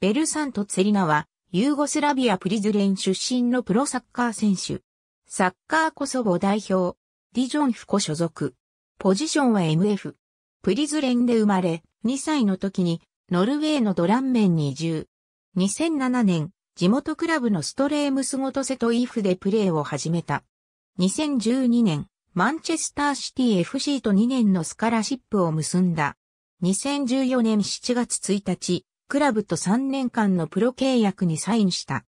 ベルサント・ツェリナは、ユーゴスラビア・プリズレン出身のプロサッカー選手。サッカーコソボ代表、ディジョンフコ所属。ポジションは MF。プリズレンで生まれ、2歳の時に、ノルウェーのドランメンに移住。2007年、地元クラブのストレームスゴトセト・イフでプレーを始めた。2012年、マンチェスターシティ FC と2年のスカラシップを結んだ。2014年7月1日、クラブと3年間のプロ契約にサインした。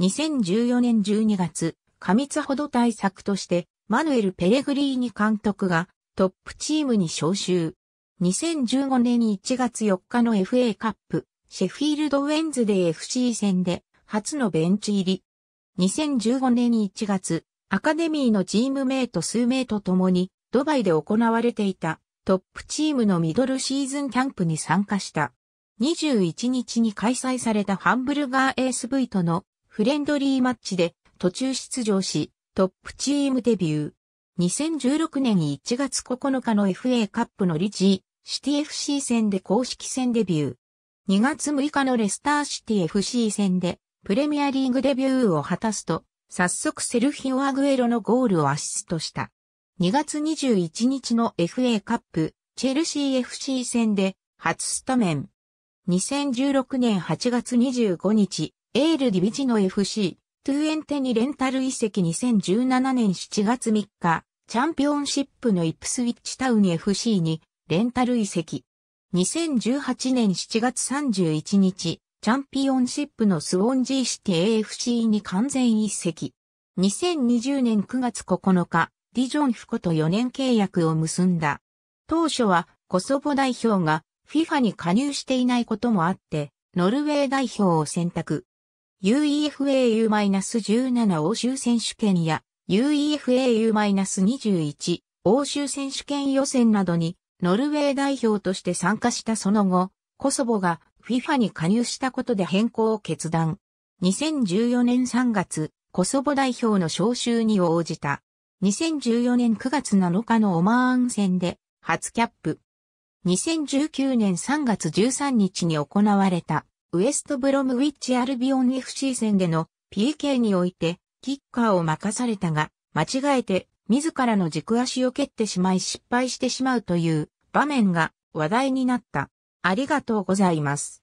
2014年12月、過密ほど対策として、マヌエル・ペレグリーニ監督がトップチームに招集。2015年1月4日の FA カップ、シェフィールド・ウェンズデー FC 戦で初のベンチ入り。2015年1月、アカデミーのチームメイト数名と共に、ドバイで行われていたトップチームのミドルシーズンキャンプに参加した。21日に開催されたハンブルガー ASV とのフレンドリーマッチで途中出場し、トップチームデビュー。2016年1月9日の FA カップのリジー、シティ FC 戦で公式戦デビュー。2月6日のレスターシティ FC 戦でプレミアリーグデビューを果たすと、早速セルヒオ・アグエロのゴールをアシストした。2月21日の FA カップ、チェルシー FC 戦で初スタメン。2016年8月25日、エールディビジの FC、トゥエンテにレンタル移籍2017年7月3日、チャンピオンシップのイプスウィッチタウン FC にレンタル移籍。2018年7月31日、チャンピオンシップのスウォンジーシティ AFC に完全移籍。2020年9月9日、ディジョンフコと4年契約を結んだ。当初はコソボ代表が FIFA に加入していないこともあって、ノルウェー代表を選択。UEFAU-17 欧州選手権や UEFAU-21 欧州選手権予選などにノルウェー代表として参加したその後、コソボが FIFA に加入したことで変更を決断。2014年3月、コソボ代表の招集に応じた。2014年9月7日のオマーン戦で初キャップ。2019年3月13日に行われた、ウエストブロムウィッチアルビオン FC 戦での PK において、キッカーを任されたが、間違えて、自らの軸足を蹴ってしまい失敗してしまうという場面が話題になった。ありがとうございます。